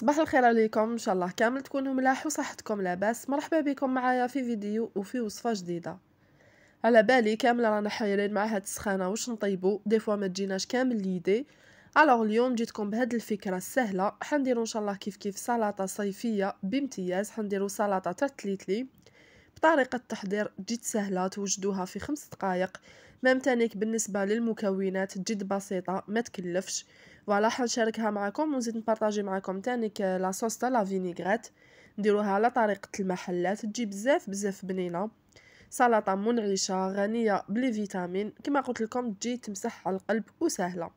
صباح الخير عليكم ان شاء الله كامل تكونوا ملاح وصحتكم لاباس مرحبا بكم معايا في فيديو وفي وصفه جديده على بالي كامل رانا حيرين مع هاد السخانه واش نطيبو دي فوا ما تجيناش كامل ليدي الوغ اليوم جيتكم بهاد الفكره السهله حنديرو ان شاء الله كيف كيف سلطه صيفيه بامتياز حنديرو سلطه تاع التليتلي بطريقه التحضير جد سهله توجدوها في خمس دقائق مام تانيك بالنسبه للمكونات جد بسيطه ما تكلفش فوالا حنشاركها معكم ونزيد نبارطاجي معكم تاني صوص تاع لا فينيغريت نديروها على طريقه المحلات تجي بزاف بزاف بنينه سلطه منعشه غنيه بلي فيتامين كما قلت لكم تجي تمسح على القلب وسهله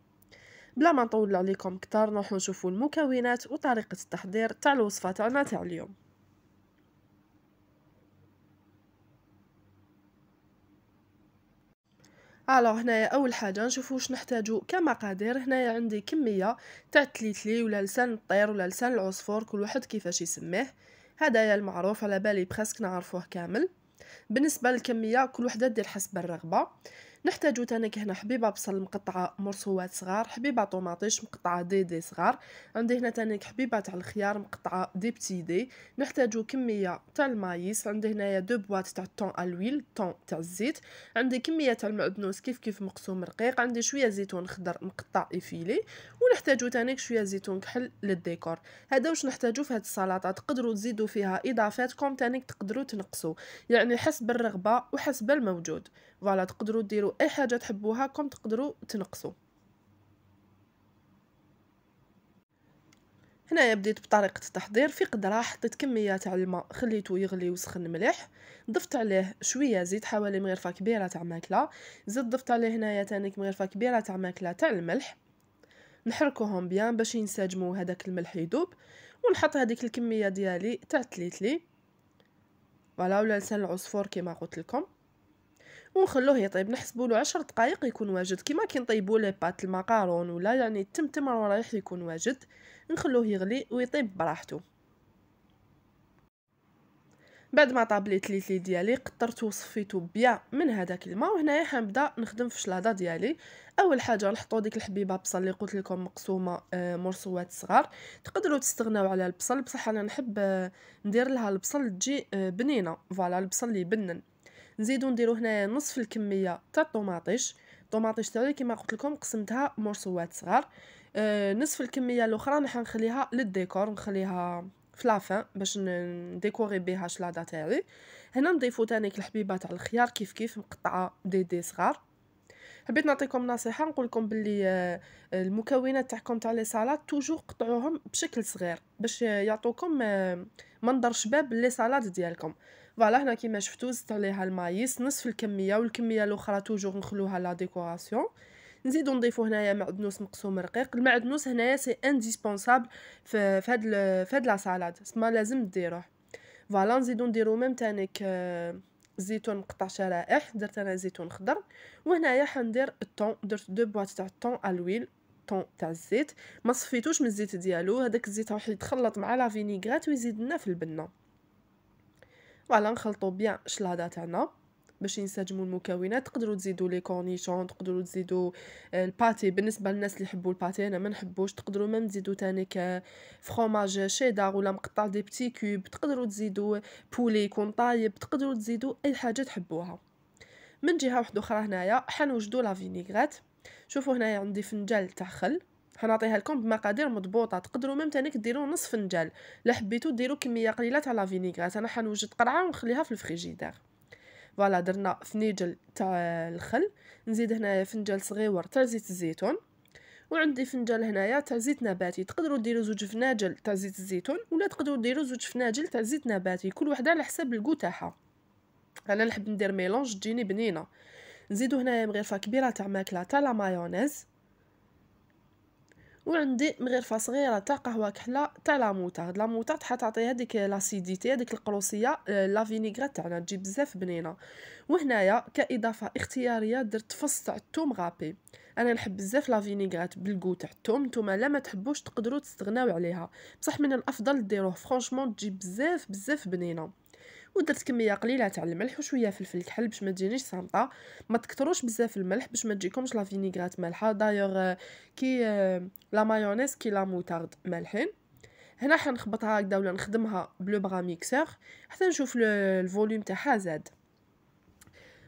بلا ما نطول عليكم كتر نروحو نشوفو المكونات وطريقه التحضير تاع الوصفه تاعنا تاع اليوم الو هنايا اول حاجه نشوفوا واش نحتاجو كمقادير هنايا عندي كميه تاع التليتلي ولا لسان الطير ولا لسان العصفور كل واحد كيفاش يسميه هذايا المعروف على بالي بريسك نعرفوه كامل بالنسبه للكميه كل وحده دير حسب الرغبه نحتاجو تانا هنا حبيبه بصل مقطعه مرصوات صغار حبيبه طوماطيش مقطعه دي دي صغار عندي هنا تانا حبيبه تاع الخيار مقطعه دي بتي دي نحتاجو كميه تاع المايس عندي هنايا دو بواط تاع الطون الويل طون تاع الزيت عندي كميه تاع المعدنوس كيف كيف مقسوم رقيق عندي شويه زيتون خضر مقطع افيلي ونحتاجو تانيك شويه زيتون كحل للديكور هذا واش نحتاجو في هاد السلطه تقدروا تزيدوا فيها اضافات كوم تانيك تقدروا تنقصوا يعني حسب الرغبه وحسب الموجود فوالا تقدروا ديروا اي حاجه تحبوها كم تقدروا تنقصوا هنايا بديت بطريقه التحضير في قدره حطيت كميه تاع الماء خليته يغلي وسخن مليح ضفت عليه شويه زيت حوالي مغرفه كبيره تاع ماكله زيت ضفت عليه هنايا تانيك مغرفه كبيره تاع ماكله تاع الملح نحركوهم بيان باش ينسجموا هذاك الملح يذوب ونحط هذيك الكميه ديالي تاع تليتلي فوالا ولا لسان العصفور كما قلت لكم ونخلوه يطيب نحسبوا له 10 دقائق يكون واجد كيما كي نطيبوا لي بات المكرون ولا يعني التمتم راه رايح يكون واجد نخلوه يغلي ويطيب براحته بعد ما طاب لي تليتلي ديالي قطرت وصفيته بيا من هذاك الماء وهنايا حنبدا نخدم في الشلاضه ديالي اول حاجه نحطو ديك الحبيبه بصل اللي قلت لكم مقسومه آه، مرصوات صغار تقدروا تستغناو على البصل بصح انا نحب آه، ندير لها البصل تجي آه، بنينه فوالا البصل اللي يبنن نزيدو نديرو هنايا نصف الكميه تاع الطوماطيش الطوماطيش تاعي كيما قلت لكم قسمتها مرصوات صغار أه نصف الكميه الاخرى راح نخليها للديكور نخليها في لافان باش نديكوري بها شلاضه تاعي هنا نضيفو تانيك الحبيبه تاع الخيار كيف كيف مقطعه دي دي صغار حبيت نعطيكم نصيحه نقول لكم باللي آه، المكونات تاعكم تاع لي سالاد توجو قطعوهم بشكل صغير باش يعطوكم آه، منظر شباب لي سالاد ديالكم فوالا هنا كيما شفتو زدت عليها المايس نصف الكميه والكميه الاخرى توجور نخلوها لا ديكوراسيون نزيدو نضيفو هنايا معدنوس مقسوم رقيق المعدنوس هنايا سي انديسبونسابل في فهاد فهاد لا سالاد سما لازم ديروه فوالا نزيدو نديرو ميم تانيك آه، زيتون مقطع شرائح درت انا زيتون خضر وهنايا حندير الطون درت دو بواط تاع الطون الويل طون تاع الزيت ما صفيتوش من الزيت ديالو هذاك الزيت راح يتخلط مع لا فينيغريت ويزيد لنا في البنه فوالا نخلطو بيان الشلاضه تاعنا باش ينسجموا المكونات تقدروا تزيدوا لي كورنيشون تقدروا تزيدوا آه، الباتي بالنسبه للناس اللي يحبوا الباتي انا ما نحبوش تقدروا ما تزيدوا ثاني ك فرماج شيدار ولا مقطع دي بتي كوب تقدروا تزيدوا بولي يكون طايب تقدروا تزيدوا اي حاجه تحبوها من جهه واحده اخرى هنايا حنوجدوا لا فينيغريت شوفوا هنايا عندي فنجال تاع خل حنعطيها لكم بمقادير مضبوطه تقدروا ميم تانيك ديروا نص فنجال لا حبيتوا ديروا كميه قليله تاع لا فينيغرات انا حنوجد قرعه ونخليها في الفريجيدير فوالا درنا فنيجل تاع الخل نزيد هنايا فنجال صغيور تاع زيت الزيتون وعندي فنجال هنايا تاع زيت نباتي تقدروا ديروا زوج فناجل تاع زيت الزيتون ولا تقدروا ديروا زوج فناجل تاع زيت نباتي كل وحده على حساب الكو تاعها انا نحب ندير ميلونج تجيني بنينه نزيدو هنايا مغرفه كبيره تاع ماكله تاع لا مايونيز وعندي مغرفه صغيره تاع قهوه كحله تاع لا هاد لا موتارد حتعطي هذيك لاسيديتي هذيك القروصيه آه، لا فينيغرات تاعنا تجي بزاف بنينه وهنايا كاضافه اختياريه درت فص تاع الثوم غابي انا نحب بزاف لا فينيغرات بالكو تاع الثوم نتوما لا ما تحبوش تقدروا تستغناو عليها بصح من الافضل ديروه فرانشمون تجي بزاف بزاف بنينه ودرت كميه قليله تاع الملح وشويه فلفل كحل باش ما تجينيش صامطه ما تكثروش بزاف الملح باش ما تجيكمش لا فينيغرات مالحه دايوغ كي لا مايونيز كي لا موتارد مالحين هنا حنخبطها هكذا ولا نخدمها بلو بغا ميكسور حتى نشوف الفوليوم تاعها زاد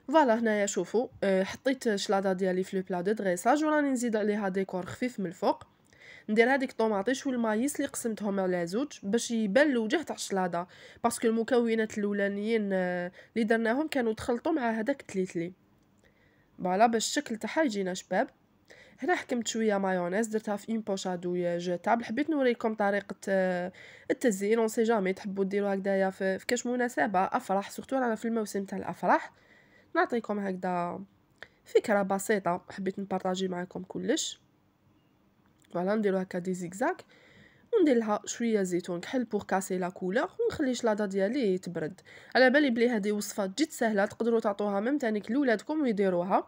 فوالا هنايا شوفوا آه، حطيت شلاضه ديالي في لو بلا دو دريساج وراني نزيد عليها ديكور خفيف من الفوق ندير هذيك الطوماطيش والمايس اللي قسمتهم على زوج باش يبان الوجه تاع الشلاضه باسكو المكونات الاولانيين اللي آه، درناهم كانوا تخلطوا مع هذاك التليتلي فوالا باش الشكل تاعها يجينا شباب هنا حكمت شويه مايونيز درتها في بوشا دويا جيتابل حبيت نوريكم طريقه آه، التزيين اون سي جامي تحبوا ديروا هكذايا في كاش مناسبه افراح سورتو رانا في الموسم تاع الافراح نعطيكم هكذا فكره بسيطه حبيت نبارطاجي معكم كلش فوالا نديرو هكا دي زيكزاك لها شويه زيتون كحل بور كاسي لا كولور ونخلي شلاضه ديالي تبرد على بالي بلي هذه وصفه جد سهله تقدروا تعطوها ميم ثاني لولادكم ويديروها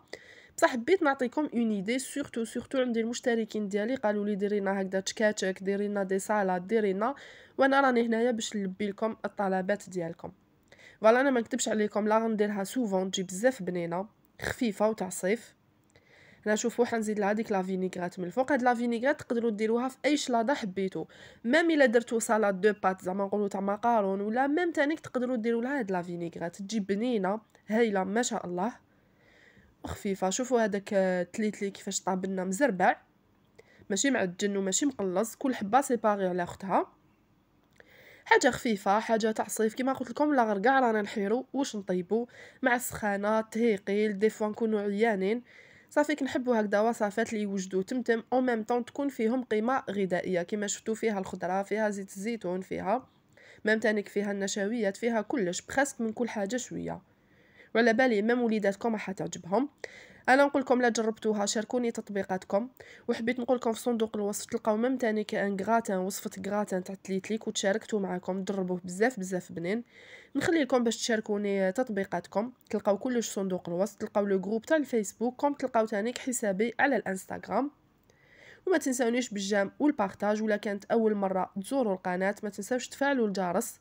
بصح حبيت نعطيكم اون ايدي سورتو سورتو عندي المشتركين ديالي قالوا لي ديري لنا هكذا تشكاتشك ديري لنا دي سالاد ديري لنا وانا راني هنايا باش نلبي لكم الطلبات ديالكم فوالا انا ما نكتبش عليكم لا غنديرها سوفون تجي بزاف بنينه خفيفه وتاع الصيف هنا شوفوا حنزيد لها ديك لا فينيغريت من الفوق هاد لا فينيغريت تقدروا ديروها في اي شلاضه حبيتو ميم الا درتو سالاد دو بات زعما نقولوا تاع مقارون ولا ميم تانيك تقدروا ديروا لها هاد لا فينيغريت تجي بنينه هايله ما شاء الله خفيفه شوفوا هذاك تليتلي كيفاش طاب لنا مزربع ماشي معجن وماشي مقلص كل حبه سيباغي على اختها حاجه خفيفه حاجه تاع الصيف كيما قلت لكم لا غير كاع رانا نحيرو واش نطيبو مع السخانه تهيقيل دي فوا نكونو عيانين صافي كنحبوا هكذا وصفات اللي يوجدو تمتم او ميم طون تكون فيهم قيمه غذائيه كما شفتو فيها الخضره فيها زيت الزيتون فيها ميم تانيك فيها النشويات فيها كلش بخاسك من كل حاجه شويه وعلى بالي ميم وليداتكم راح تعجبهم انا نقول لكم لا جربتوها شاركوني تطبيقاتكم وحبيت نقول لكم في صندوق الوصف تلقاو ميم تاني كان غراتان وصفه غراتان تاع تليتليك وتشاركتو معاكم جربوه بزاف بزاف بنين نخلي لكم باش تشاركوني تطبيقاتكم تلقاو كلش في صندوق الوصف تلقاو لو جروب تاع الفيسبوك كوم تلقاو تاني حسابي على الانستغرام وما تنساونيش بالجام والبارتاج ولا كانت اول مره تزوروا القناه ما تنساوش تفعلوا الجرس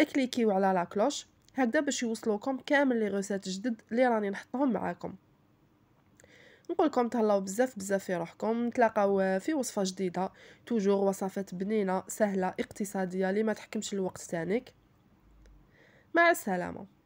اكليكيو على لا كلوش هكذا باش يوصلوكم كامل لي غوسات جدد اللي راني نحطهم معاكم نقول لكم تهلاو بزاف بزاف في روحكم نتلاقاو آه، في وصفه جديده توجور وصفات بنينه سهله اقتصاديه لما تحكمش الوقت تانيك مع السلامه